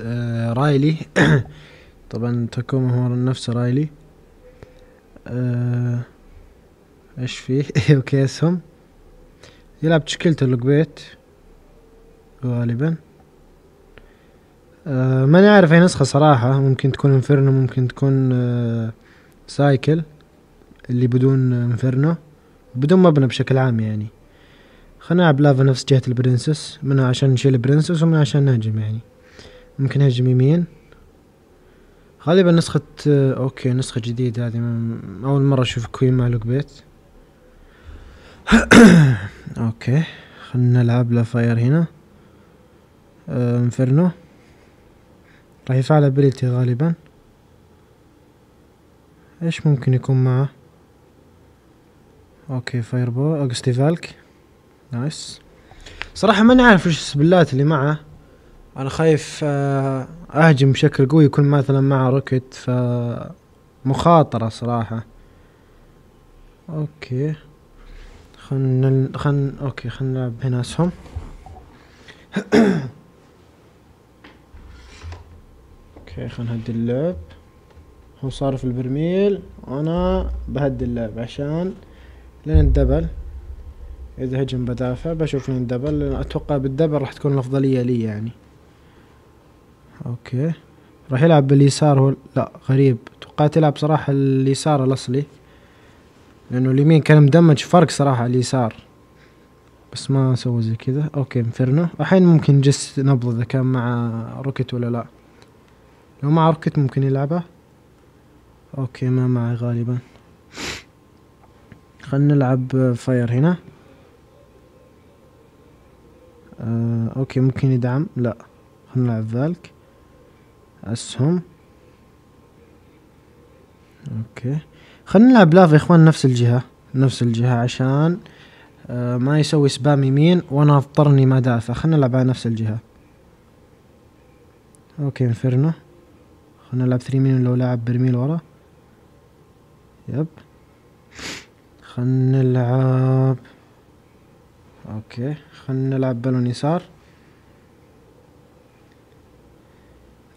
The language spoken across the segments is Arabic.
آه، رايلي طبعا تاكوما هو نفسه رايلي آه، ايش فيه وكيسهم يلعب تشكيلته لقبيت غالبا آه، ما نعرف اي نسخة صراحة ممكن تكون انفيرنو ممكن تكون سايكل اللي بدون انفيرنو بدون مبنى بشكل عام يعني خلينا نلعب لافا نفس جهة البرنسس منها عشان نشيل برنسس ومنها عشان نهجم يعني ممكن يهجم يمين غالبا نسخة آه، اوكي نسخة جديدة هذه اول مرة اشوف كوين مع لوك بيت اوكي خلنا نلعب له فاير هنا آه، انفرنو راح يفعل ابيليتي غالبا ايش ممكن يكون معه اوكي فاير بول اوكستي فالك نايس صراحة ما نعرف وش السبلات اللي معه انا خايف آه، اهجم بشكل قوي يكون مثلا مع روكيت ف مخاطرة صراحة اوكي خلنا خلنا اوكي خلنا نلعب هنا اسهم اوكي خلنا نهدي اللعب هو صار في البرميل وانا بهدي اللعب عشان لين الدبل اذا هجم بدافع بشوف لين الدبل لان اتوقع بالدبل راح تكون الافضلية لي يعني اوكي راح يلعب باليسار هو لا غريب توقعت يلعب صراحة اليسار الاصلي لانه اليمين كان مدمج فرق صراحة اليسار بس ما سوى زي كذا اوكي مفرنا الحين ممكن جس نبض اذا كان مع روكيت ولا لا لو مع روكيت ممكن يلعبه اوكي ما معي غالبا خلنا نلعب فاير هنا آه، اوكي ممكن يدعم لا خلنا نلعب ذلك اسهم اوكي خلينا نلعب لاف يا اخوان نفس الجهة نفس الجهة عشان آه، ما يسوي سبام يمين وانا اضطرني ما دافع خلينا نلعب على نفس الجهة اوكي انفرنا خلينا نلعب ثري مين لو لعب برميل ورا يب خلينا نلعب اوكي خلينا نلعب بالون يسار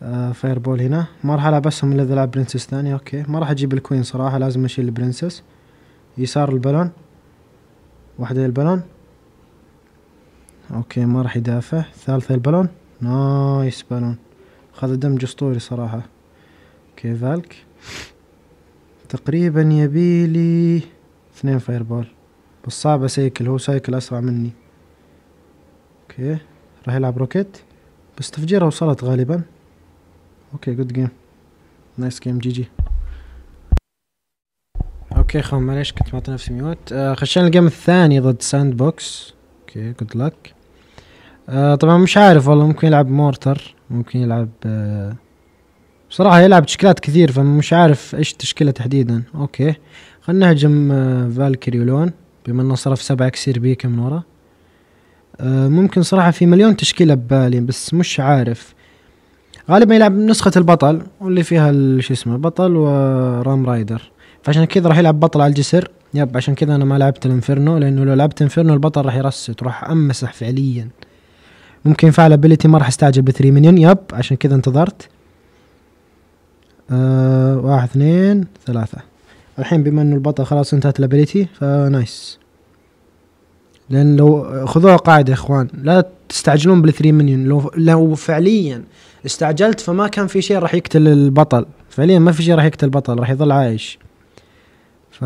آه، فاير بول هنا ما راح العب اسهم الا اذا العب برنسس ثانية اوكي ما راح اجيب الكوين صراحة لازم اشيل البرنسس يسار البالون واحدة البالون اوكي ما راح يدافع ثالثة البالون نايس بالون خذ دمج اسطوري صراحة اوكي فالك تقريبا يبيلي اثنين فاير بول بس صعب اسيكل هو سايكل اسرع مني اوكي راح يلعب روكيت بس تفجيرها وصلت غالبا اوكي جود جيم نايس جيم جي جي اوكي خو معليش كنت معطي نفسي ميوت آه خشينا الجيم الثاني ضد ساند بوكس اوكي جود لك آه طبعا مش عارف والله ممكن يلعب مورتر ممكن يلعب آه بصراحة يلعب تشكيلات كثير فمش عارف ايش التشكيلة تحديدا اوكي خلنا نهجم آه فالكري ولون بما انه صرف سبعة كسير بيكا من ورا آه ممكن صراحة في مليون تشكيلة ببالي بس مش عارف غالبا يلعب نسخة البطل واللي فيها شو اسمه البطل ورام رايدر فعشان كذا راح يلعب بطل على الجسر يب عشان كذا انا ما لعبت الانفيرنو لانه لو لعبت انفيرنو البطل راح يرست راح امسح فعليا ممكن فعل ابيلتي ما راح استعجل بثري منيون يب عشان كذا انتظرت أه واحد اثنين ثلاثة الحين بما انه البطل خلاص انتهت الابيلتي فنايس لان لو خذوها قاعده يا اخوان لا تستعجلون بالثري منيون لو لو فعليا استعجلت فما كان في شيء راح يقتل البطل فعليا ما في شيء راح يقتل البطل راح يظل عايش ف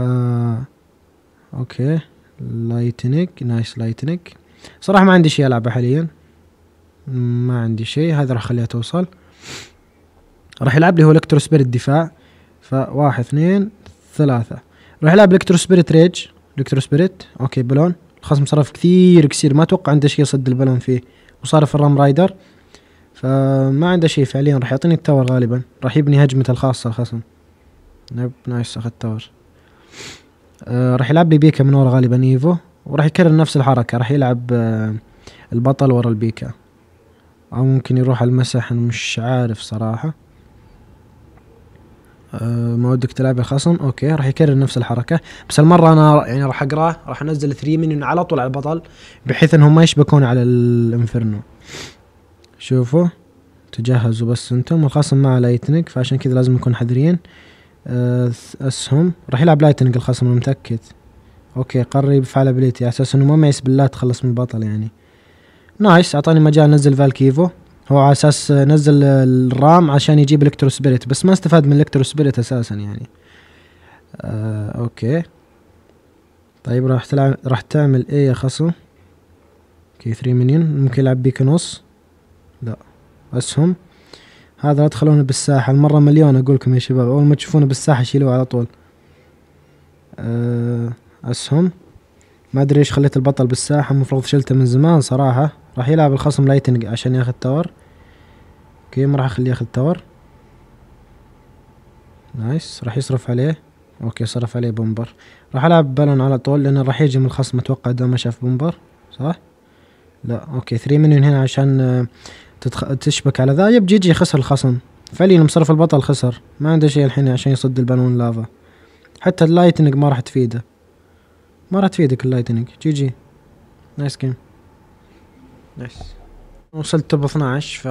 اوكي لايتنك نايس لايتنك صراحه ما عندي شيء العبه حاليا ما عندي شيء هذا راح اخليها توصل راح يلعب لي هو الكترو سبيريت دفاع فواحد اثنين ثلاثة راح يلعب الكترو سبيريت ريج الكترو سبيريت اوكي بلون خصم صرف كثير كثير ما توقع عنده شيء يصد البالون فيه وصارف الرام رايدر فما عنده شيء فعليا راح يعطيني التاور غالبا راح يبني هجمته الخاصة الخصم نب نايس اخذ تاور آه راح يلعب لي بيكا من ورا غالبا ايفو وراح يكرر نفس الحركة راح يلعب آه البطل ورا البيكا او ممكن يروح على المسح مش عارف صراحة آه، ما ودك تلعب الخصم اوكي راح يكرر نفس الحركه بس المره انا يعني راح اقراه راح انزل 3 منيون على طول على البطل بحيث انهم ما يشبكون على الانفيرنو شوفوا تجهزوا بس انتم الخصم ما لايتنج فعشان كذا لازم نكون حذرين آه، اسهم راح يلعب لايتنج الخصم انا متاكد اوكي قري بفعل ابيليتي على اساس انه ما معي سبلات تخلص من البطل يعني نايس اعطاني مجال انزل فالكيفو هو على اساس نزل الرام عشان يجيب الكترو سبيريت بس ما استفاد من الكترو سبيريت اساسا يعني آه اوكي طيب راح تلعب راح تعمل ايه يا خصم كي 3 منين ممكن يلعب بيك نص لا اسهم هذا لا تخلونه بالساحه المره مليون اقولكم يا شباب اول ما تشوفونه بالساحه شيلوه على طول آه اسهم ما ادري ايش خليت البطل بالساحه المفروض شلته من زمان صراحه راح يلعب الخصم لايتنج عشان ياخد تاور اوكي ما راح اخليه ياخد تاور نايس راح يصرف عليه اوكي صرف عليه بومبر راح العب بالون على طول لان راح يجي من الخصم اتوقع دوم ما شاف بومبر صح لا اوكي ثري منيون هنا عشان آه، تتخ... تشبك على ذا جي جي خسر الخصم فعليا مصرف البطل خسر ما عنده شيء الحين عشان يصد البالون لافا حتى اللايتنج ما راح تفيده ما راح تفيدك اللايتنج جي جي نايس جيم نايس وصلت توب 12 ف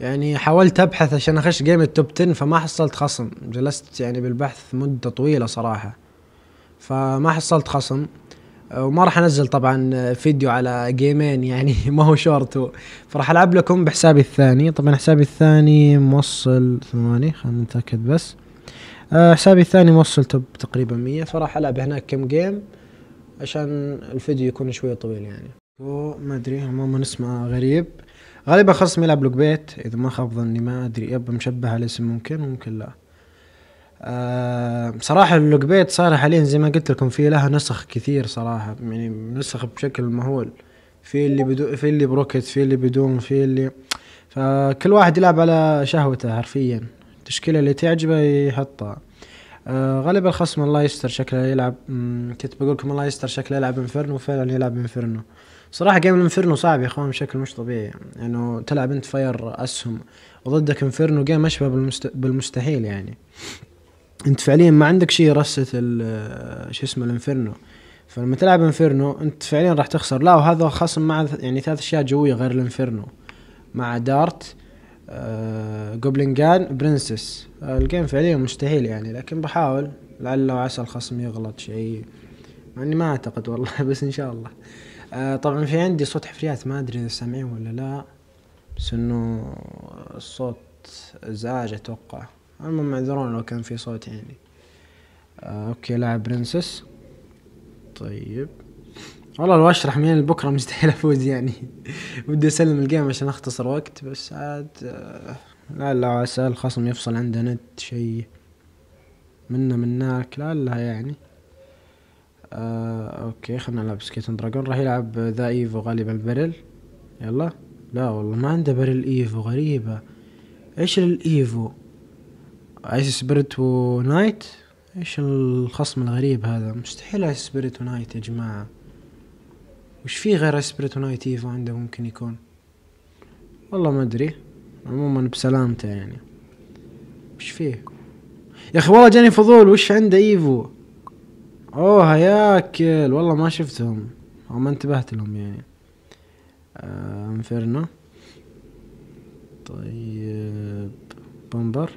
يعني حاولت ابحث عشان اخش جيم التوب 10 فما حصلت خصم جلست يعني بالبحث مده طويله صراحه فما حصلت خصم وما راح انزل طبعا فيديو على جيمين يعني ما هو شورت فراح العب لكم بحسابي الثاني طبعا حسابي الثاني موصل ثواني خلينا نتاكد بس آه، حسابي الثاني موصل توب تقريبا 100 فراح العب هناك كم جيم عشان الفيديو يكون شويه طويل يعني ما ادري عموما اسمه غريب غالبا خصم يلعب لوك بيت اذا ما خاب ظني ما ادري يب مشبه على اسم ممكن ممكن لا أه بصراحة بيت صار حاليا زي ما قلت لكم في لها نسخ كثير صراحة يعني نسخ بشكل مهول في اللي بدو في اللي بروكت في اللي بدون في اللي فكل واحد يلعب على شهوته حرفيا التشكيلة اللي تعجبه يحطها آه غالبا الخصم الله يستر شكله يلعب كنت بقول لكم الله يستر شكله يلعب انفيرنو وفعلا يلعب انفرنو صراحه جيم الانفيرنو صعب يا اخوان بشكل مش طبيعي انه يعني تلعب انت فاير اسهم وضدك انفيرنو جيم اشبه بالمست... بالمستحيل يعني انت فعليا ما عندك شيء رسه شو اسمه الانفيرنو فلما تلعب انفيرنو انت فعليا راح تخسر لا وهذا خصم مع يعني ثلاث اشياء جويه غير الانفيرنو مع دارت آه، جوبلين جان برنسس الجيم فعليا مستحيل يعني لكن بحاول لعل وعسى الخصم يغلط شيء مع اني ما اعتقد والله بس ان شاء الله آه، طبعا في عندي صوت حفريات ما ادري اذا سامعين ولا لا بس انه الصوت ازعاج اتوقع المهم معذرون لو كان في صوت يعني آه اوكي لاعب برنسس طيب والله لو اشرح من بكره مستحيل افوز يعني ودي اسلم الجيم عشان اختصر وقت بس عاد آه، لا لا عسى الخصم يفصل عنده نت شيء منا مناك لا لا يعني آه اوكي خلنا نلعب سكيت دراجون راح يلعب ذا ايفو غالبا بريل يلا لا والله ما عنده بريل ايفو غريبة ايش الايفو ايس سبيريت ونايت ايش الخصم الغريب هذا مستحيل ايس سبيريت ونايت يا جماعة وش في غير ايس سبيريت ونايت ايفو عنده ممكن يكون والله ما ادري عموما بسلامته يعني وش فيه يا اخي والله جاني فضول وش عنده ايفو اوه هياكل والله ما شفتهم او ما انتبهت لهم يعني آه انفيرنا طيب بومبر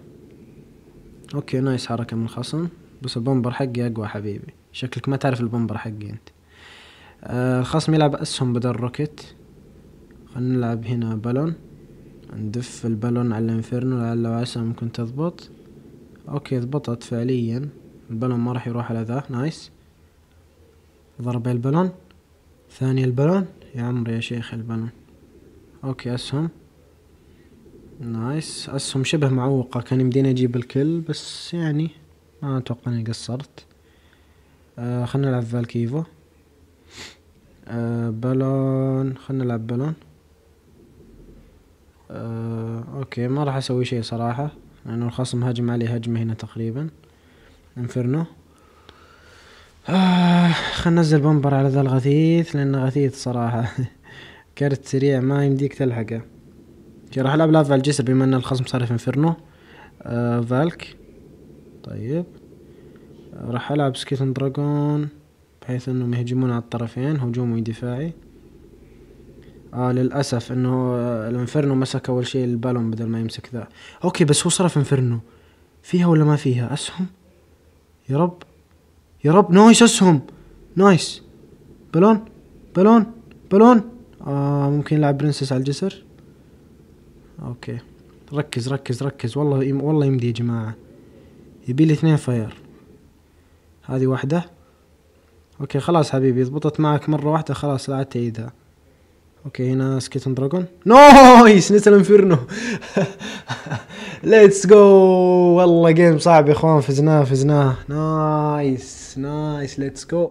اوكي نايس حركة من الخصم بس البومبر حقي اقوى حبيبي شكلك ما تعرف البومبر حقي انت آه الخصم يلعب اسهم بدل روكيت خلنا نلعب هنا بالون ندف البالون على الانفيرنو لعل وعسى ممكن تضبط اوكي ضبطت فعليا البالون ما راح يروح على ذا نايس ضربة البالون ثاني البالون يا عمري يا شيخ البالون اوكي اسهم نايس اسهم شبه معوقة كان يمديني اجيب الكل بس يعني ما اتوقع اني قصرت آه خلنا نلعب فالكيفو آه بالون خلنا نلعب بالون آه اوكي ما راح اسوي شيء صراحة لانه الخصم هجم علي هجمة هنا تقريبا انفيرنو آه خلنا ننزل بمبر على ذا الغثيث لأنه غثيث صراحة كارت سريع ما يمديك تلحقه راح ألعب على الجسر بما أن الخصم صار في انفيرنو آه فالك طيب راح ألعب سكيتن دراجون بحيث أنهم يهجمون على الطرفين هجومي ودفاعي آه للأسف أنه آه، الانفيرنو مسك أول شيء البالون بدل ما يمسك ذا أوكي بس هو صرف انفيرنو فيها ولا ما فيها أسهم؟ يا رب يا رب نايس اسهم نايس بالون بالون بالون آه ممكن نلعب برنسس على الجسر اوكي ركز ركز ركز والله يم والله يمدي يا جماعة يبي لي اثنين فاير هذه واحدة اوكي خلاص حبيبي ضبطت معك مرة واحدة خلاص لا عاد تعيدها اوكي هنا سكيتن دراجون نايس نزل انفيرنو ليتس جو والله جيم صعب يا اخوان فزناه فزناه نايس نايس ليتس جو